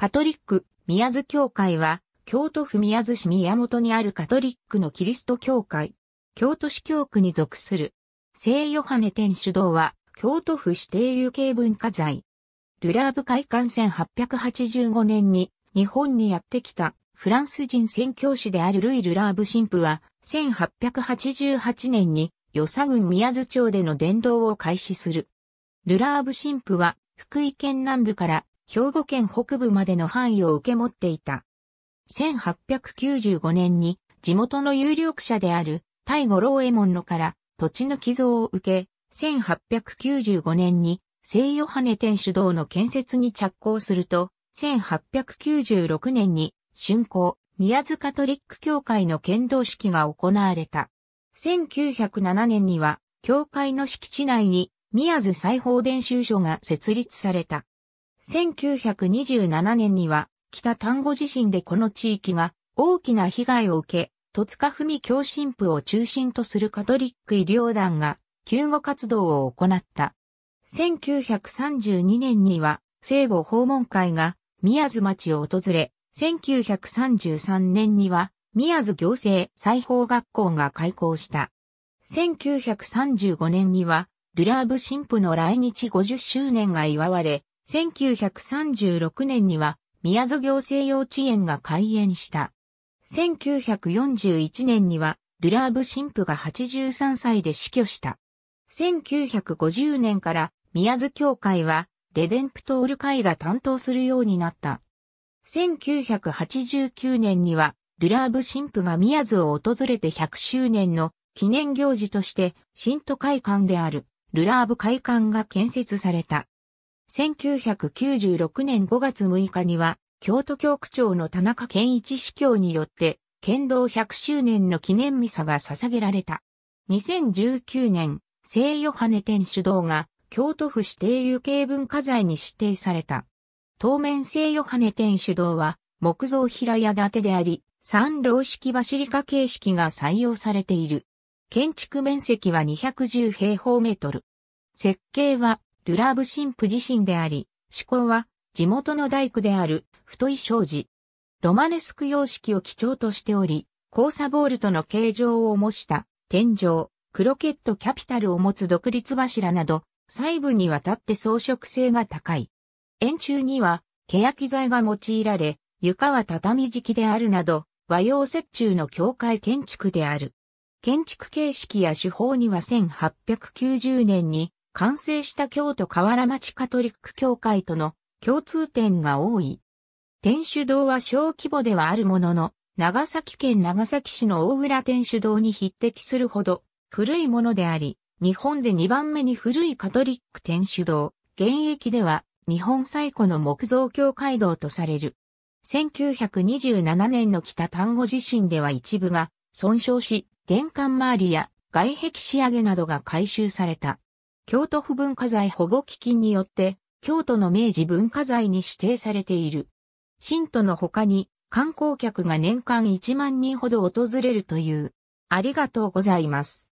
カトリック宮津教会は、京都府宮津市宮本にあるカトリックのキリスト教会、京都市教区に属する。聖ヨハネ天主堂は、京都府指定有形文化財。ルラーブ会館1885年に日本にやってきたフランス人宣教師であるルイ・ルラーブ神父は1888年に与佐郡宮津町での伝道を開始する。ルラーブ神父は福井県南部から兵庫県北部までの範囲を受け持っていた。1895年に地元の有力者である大五郎右衛門のから土地の寄贈を受け、1895年に聖ヨハネ天主堂の建設に着工すると、1896年に竣工、宮津カトリック教会の剣道式が行われた。1907年には、教会の敷地内に宮津裁縫伝習所が設立された。1927年には北丹後地震でこの地域が大きな被害を受け、戸塚文教神父を中心とするカトリック医療団が救護活動を行った。1932年には聖母訪問会が宮津町を訪れ、1933年には宮津行政裁縫学校が開校した。1935年にはルラーブ神父の来日50周年が祝われ、1936年には宮津行政幼稚園が開園した。1941年にはルラーブ神父が83歳で死去した。1950年から宮津教会はレデンプトール会が担当するようになった。1989年にはルラーブ神父が宮津を訪れて100周年の記念行事として、新都会館であるルラーブ会館が建設された。1996年5月6日には、京都教区長の田中健一司教によって、剣道100周年の記念ミサが捧げられた。2019年、聖ヨハネ天主堂が京都府指定有形文化財に指定された。当面聖ヨハネ天主堂は木造平屋建てであり、三楼式バシリカ形式が採用されている。建築面積は210平方メートル。設計はルラーブ神父自身であり、思考は地元の大工である太い商事。ロマネスク様式を基調としており、交差ボールとの形状を模した天井、クロケットキャピタルを持つ独立柱など、細部にわたって装飾性が高い。円柱には、欅材が用いられ、床は畳敷きであるなど、和洋折衷の教会建築である。建築形式や手法には1890年に完成した京都河原町カトリック教会との共通点が多い。天主堂は小規模ではあるものの、長崎県長崎市の大浦天主堂に匹敵するほど古いものであり、日本で2番目に古いカトリック天主堂、現役では日本最古の木造教会堂とされる。1927年の北丹後地震では一部が損傷し、玄関周りや外壁仕上げなどが改修された。京都府文化財保護基金によって、京都の明治文化財に指定されている。新都の他に、観光客が年間1万人ほど訪れるという。ありがとうございます。